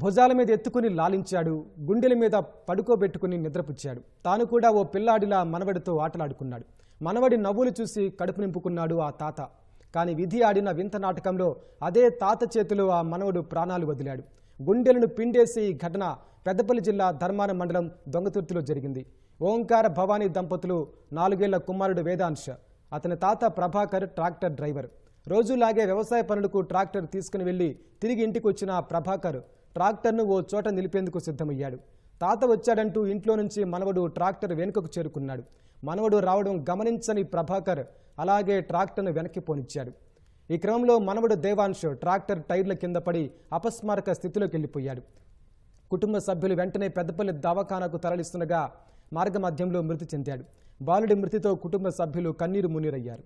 భుజాల మీద ఎత్తుకుని లాలించాడు గుండెల మీద పడుకోబెట్టుకుని నిద్రపుచ్చాడు తాను కూడా ఓ పిల్లాడిలా మనవడితో ఆటలాడుకున్నాడు మనవడి నవ్వులు చూసి కడుపు నింపుకున్నాడు ఆ తాత కానీ విధి ఆడిన వింత నాటకంలో అదే తాత చేతిలో ఆ మనవడు ప్రాణాలు వదిలాడు గుండెలను పిండేసి ఈ ఘటన పెద్దపల్లి జిల్లా ధర్మాన మండలం దొంగతుర్తిలో జరిగింది ఓంకార భవానీ దంపతులు నాలుగేళ్ల కుమారుడు వేదాంశ అతని తాత ప్రభాకర్ ట్రాక్టర్ డ్రైవర్ రోజులాగే వ్యవసాయ పనులకు ట్రాక్టర్ తీసుకుని వెళ్ళి తిరిగి ఇంటికి వచ్చిన ప్రభాకర్ ట్రాక్టర్ను ఓ చోట నిలిపేందుకు సిద్ధమయ్యాడు తాత వచ్చాడంటూ ఇంట్లో నుంచి మనవడు ట్రాక్టర్ వెనుకకు చేరుకున్నాడు మనవడు రావడం గమనించని ప్రభాకర్ అలాగే ట్రాక్టర్ను వెనక్కి పోనిచ్చాడు ఈ క్రమంలో మనవడు దేవాంశు ట్రాక్టర్ టైర్ల కింద పడి అపస్మారక స్థితిలోకి వెళ్ళిపోయాడు కుటుంబ సభ్యులు వెంటనే పెద్దపల్లి దవాఖానాకు తరలిస్తుండగా మార్గమధ్యంలో మృతి చెందాడు బాలుడి మృతితో కుటుంబ సభ్యులు కన్నీరు మునీరయ్యారు